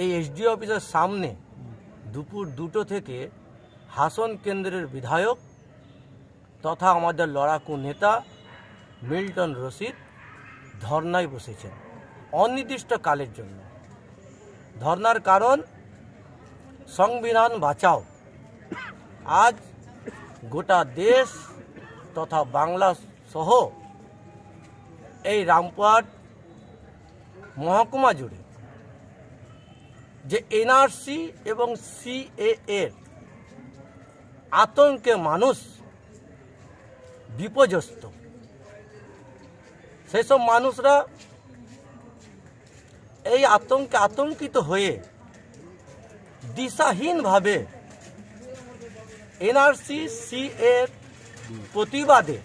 এই এসডি অফিসের সামনে দুপুর দুটো থেকে হাসন কেন্দ্রের বিধায়ক তথা আমাদের লড়াকু নেতা মিল্টন রশিদ ধর্নায় বসেছেন অনির্দিষ্ট কালের জন্য ধর্নার কারণ সংবিধান বাঁচাও আজ গোটা দেশ তথা বাংলা সহ এই রামপুরহাট মহকুমা জুড়ে যে এনআরসি এবং সিএএর আতঙ্কে মানুষ বিপর্যস্ত সেসব মানুষরা এই আতঙ্কে আতঙ্কিত হয়ে দিশাহীনভাবে এনআরসি সি এর প্রতিবাদে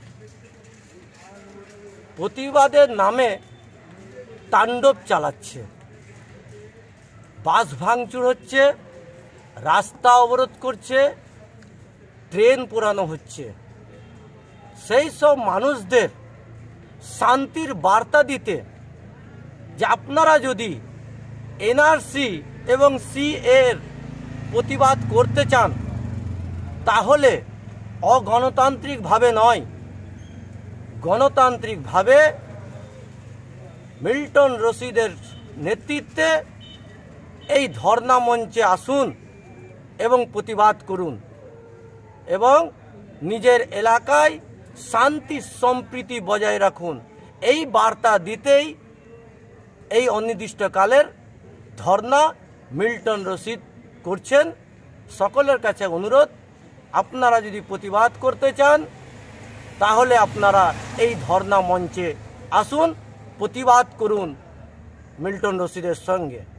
প্রতিবাদের নামে তাণ্ডব চালাচ্ছে বাস ভাঙচুর হচ্ছে রাস্তা অবরোধ করছে ট্রেন পোড়ানো হচ্ছে সেই সব মানুষদের শান্তির বার্তা দিতে যে আপনারা যদি এনআরসি এবং সিএর প্রতিবাদ করতে চান তাহলে অগণতান্ত্রিকভাবে নয় গণতান্ত্রিকভাবে মিল্টন রশিদের নেতৃত্বে এই ধর্ণা মঞ্চে আসুন এবং প্রতিবাদ করুন এবং নিজের এলাকায় শান্তি সম্প্রীতি বজায় রাখুন এই বার্তা দিতেই এই অনির্দিষ্টকালের ধর্ণা মিল্টন রশিদ করছেন সকলের কাছে অনুরোধ আপনারা যদি প্রতিবাদ করতে চান তাহলে আপনারা এই ধর্ণা মঞ্চে আসুন প্রতিবাদ করুন মিল্টন রশিদের সঙ্গে